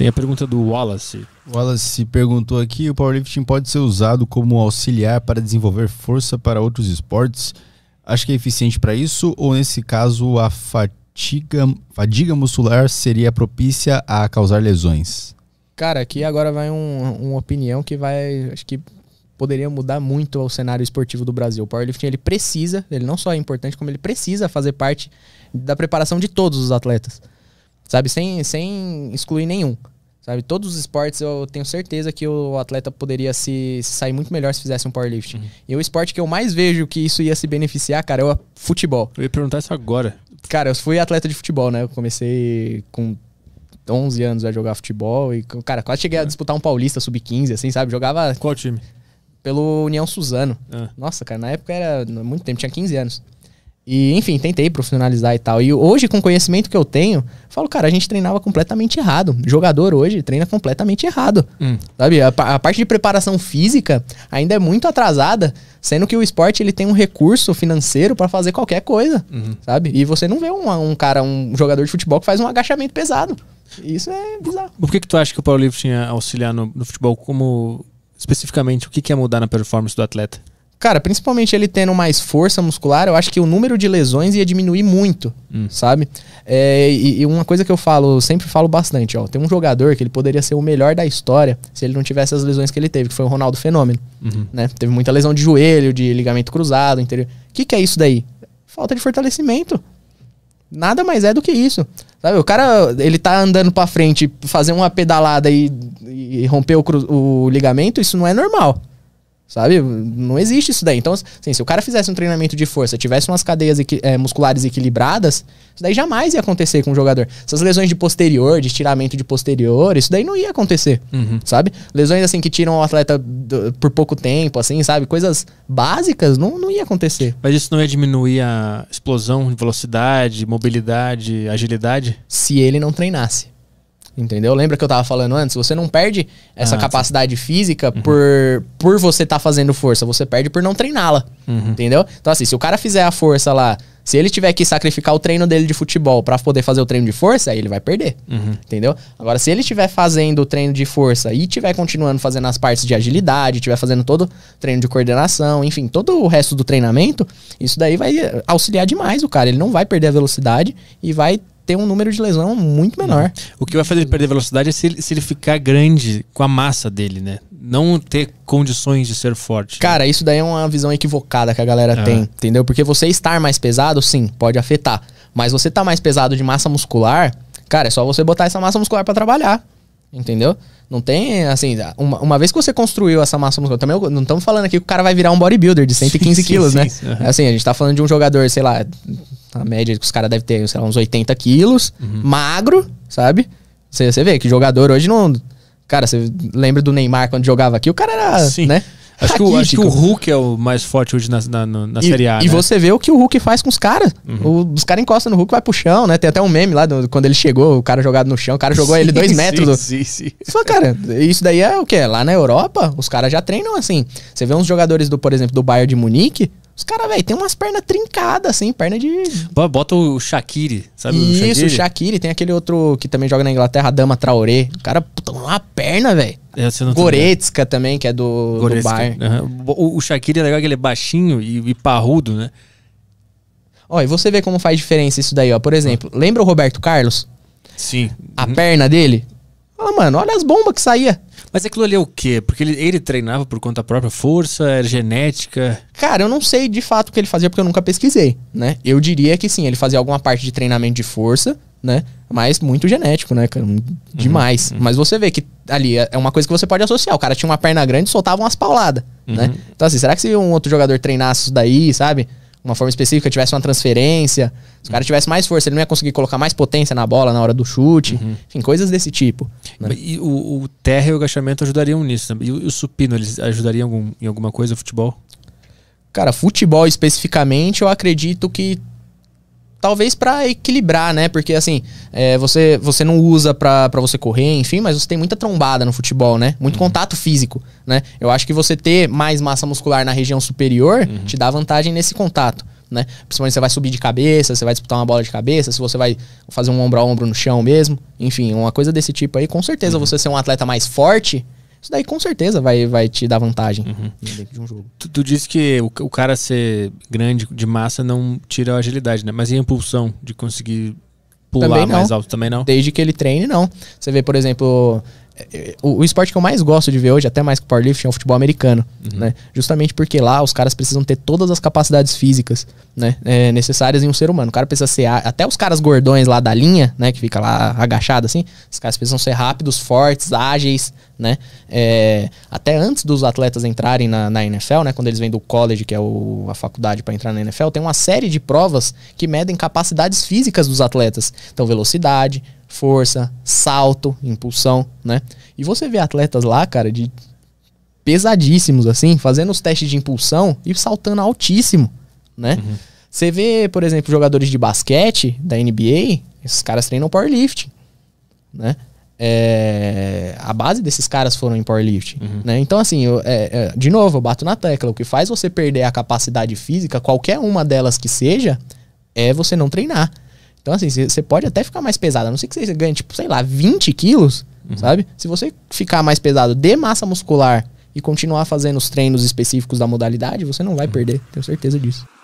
Tem a pergunta do Wallace. Wallace perguntou aqui: o powerlifting pode ser usado como auxiliar para desenvolver força para outros esportes? Acho que é eficiente para isso ou nesse caso a fatiga, fadiga muscular seria propícia a causar lesões? Cara, aqui agora vai um, uma opinião que vai, acho que poderia mudar muito o cenário esportivo do Brasil. O powerlifting ele precisa, ele não só é importante como ele precisa fazer parte da preparação de todos os atletas sabe? Sem, sem excluir nenhum. Sabe, todos os esportes eu tenho certeza que o atleta poderia se, se sair muito melhor se fizesse um powerlifting. Uhum. E o esporte que eu mais vejo que isso ia se beneficiar, cara, é o futebol. Eu ia perguntar isso agora. Cara, eu fui atleta de futebol, né? Eu comecei com 11 anos a jogar futebol e, cara, quase cheguei a é. disputar um paulista sub-15, assim, sabe? Jogava. Qual time? Pelo União Suzano. Ah. Nossa, cara, na época era muito tempo, tinha 15 anos. E, enfim, tentei profissionalizar e tal. E hoje, com o conhecimento que eu tenho, falo, cara, a gente treinava completamente errado. O jogador hoje treina completamente errado. Hum. Sabe? A, a, parte de preparação física ainda é muito atrasada, sendo que o esporte ele tem um recurso financeiro para fazer qualquer coisa, uhum. sabe? E você não vê um, um, cara, um jogador de futebol que faz um agachamento pesado. Isso é bizarro. Por que, que tu acha que o tinha auxiliar no, no futebol? Como, especificamente, o que, que ia mudar na performance do atleta? Cara, principalmente ele tendo mais força muscular, eu acho que o número de lesões ia diminuir muito, hum. sabe? É, e, e, uma coisa que eu falo, sempre falo bastante, ó. Tem um jogador que ele poderia ser o melhor da história se ele não tivesse as lesões que ele teve, que foi o Ronaldo Fenômeno, uhum. né? Teve muita lesão de joelho, de ligamento cruzado, interior. O que, que é isso daí? Falta de fortalecimento. Nada mais é do que isso. Sabe, o cara, ele tá andando pra frente, fazer uma pedalada e, e romper o, o ligamento, isso não é normal. Sabe? Não existe isso daí. Então, assim, se o cara fizesse um treinamento de força, tivesse umas cadeias equi é, musculares equilibradas, isso daí jamais ia acontecer com o jogador. Essas lesões de posterior, de estiramento de posterior, isso daí não ia acontecer, uhum. sabe? Lesões, assim, que tiram o atleta do, por pouco tempo, assim, sabe? Coisas básicas, não, não ia acontecer. Mas isso não ia diminuir a explosão, velocidade, mobilidade, agilidade? Se ele não treinasse. Entendeu? Lembra que eu tava falando antes? Você não perde essa ah, capacidade sim. física uhum. por, por você estar tá fazendo força. Você perde por não treiná-la. Uhum. Entendeu? Então, assim, se o cara fizer a força lá, se ele tiver que sacrificar o treino dele de futebol para poder fazer o treino de força, aí ele vai perder. Uhum. Entendeu? Agora, se ele estiver fazendo o treino de força e estiver continuando fazendo as partes de agilidade, estiver fazendo todo o treino de coordenação, enfim, todo o resto do treinamento, isso daí vai auxiliar demais o cara. Ele não vai perder a velocidade e vai ter um número de lesão muito menor. Não. O que vai fazer ele perder velocidade é se ele, se ele ficar grande com a massa dele, né? Não ter condições de ser forte. Cara, né? isso daí é uma visão equivocada que a galera ah. tem, entendeu? Porque você estar mais pesado, sim, pode afetar. Mas você tá mais pesado de massa muscular, cara, é só você botar essa massa muscular para trabalhar. Entendeu? Não tem, assim, uma, uma, vez que você construiu essa massa muscular, também não estamos falando aqui que o cara vai virar um bodybuilder de 115 sim, quilos, sim, né? Sim, Assim, a gente tá falando de um jogador, sei lá, a média que os caras devem ter, sei lá, uns 80 quilos, uhum. magro, sabe? Você vê que jogador hoje não. Cara, você lembra do Neymar quando jogava aqui? O cara era. Sim. né? Acho que, o, acho que, o, Hulk é o mais forte hoje na, na, na e, Série A. E né? você vê o que o Hulk faz com os caras. Uhum. Os caras encostam no Hulk vai pro chão, né? Tem até um meme lá do, quando ele chegou, o cara jogado no chão, o cara jogou sim, ele dois sim, metros. Sim, sim, sim. Só, cara, isso daí é o quê? Lá na Europa, os caras já treinam assim. Você vê uns jogadores do, por exemplo, do Bayern de Munique, os caras, velho, tem umas pernas trincadas, assim, perna de. Bota o Shaqiri, sabe? Isso, o Shaqiri. Tem aquele outro que também joga na Inglaterra, a Dama Traoré. O cara, puta, uma perna, velho. É, Goretzka também, que é do, do Uhum. O, Shaqiri é legal que ele é baixinho e, e parrudo, né? Ó, e você vê como faz diferença isso daí, ó. Por exemplo, lembra o Roberto Carlos? Sim. A uhum. perna dele? Fala, mano, olha as bombas que saía. Mas aquilo ali é o quê? Porque ele, ele treinava por conta própria força, era genética? Cara, eu não sei de fato o que ele fazia porque eu nunca pesquisei, né? Eu diria que sim, ele fazia alguma parte de treinamento de força, né? Mas muito genético, né, cara? Uhum, demais. Uhum, uhum. Mas você vê que ali é, é uma coisa que você pode associar. O cara tinha uma perna grande e soltava umas pauladas, né? uhum. né? Então, assim, será que se um outro jogador treinasse isso daí, sabe? uma forma específica, tivesse uma transferência, se o cara tivesse mais força, ele não ia conseguir colocar mais potência na bola na hora do chute, uhum. enfim, coisas desse tipo. Né? E o, o terra e o agachamento ajudariam nisso. também né? E o, o, supino, eles ajudariam em, algum, em alguma coisa, futebol? Cara, futebol especificamente, eu acredito que talvez para equilibrar, né? Porque assim, é, você, você não usa para você correr, enfim, mas você tem muita trombada no futebol, né? Muito uhum. contato físico, né? Eu acho que você ter mais massa muscular na região superior uhum. te dá vantagem nesse contato. Né? Principalmente você vai subir de cabeça, você vai disputar uma bola de cabeça, se você vai fazer um ombro a ombro no chão mesmo, enfim, uma coisa desse tipo aí, com certeza uhum. você ser um atleta mais forte, isso daí com certeza vai, vai te dar vantagem uhum. dentro de um jogo. Tu, tu disse que o, o, cara ser grande de massa não tira a agilidade, né? Mas e a impulsão de conseguir pular mais alto também não? Desde que ele treine, não. Você vê, por exemplo, é, é, o, o, esporte que eu mais gosto de ver hoje, até mais que o powerlifting, é o futebol americano, uhum. né? Justamente porque lá os caras precisam ter todas as capacidades físicas, né? É, necessárias em um ser humano. O cara precisa ser... Até os caras gordões lá da linha, né? Que fica lá agachado assim. Os caras precisam ser rápidos, fortes, ágeis, né? É, até antes dos atletas entrarem na, na, NFL, né? Quando eles vêm do college, que é o, a faculdade para entrar na NFL, tem uma série de provas que medem capacidades físicas dos atletas. Então, velocidade, força, salto, impulsão, né? E você vê atletas lá, cara, de pesadíssimos assim, fazendo os testes de impulsão e saltando altíssimo, né? Uhum. Você vê, por exemplo, jogadores de basquete da NBA, esses caras treinam powerlifting, né? É, a base desses caras foram em powerlifting, uhum. né? Então, assim, eu, é, é, de novo, eu bato na tecla. O que faz você perder a capacidade física, qualquer uma delas que seja, é você não treinar. Então, assim, você pode até ficar mais pesado, a não ser que você ganhe, tipo, sei lá, 20 quilos, uhum. sabe? Se você ficar mais pesado de massa muscular e continuar fazendo os treinos específicos da modalidade, você não vai uhum. perder, tenho certeza disso.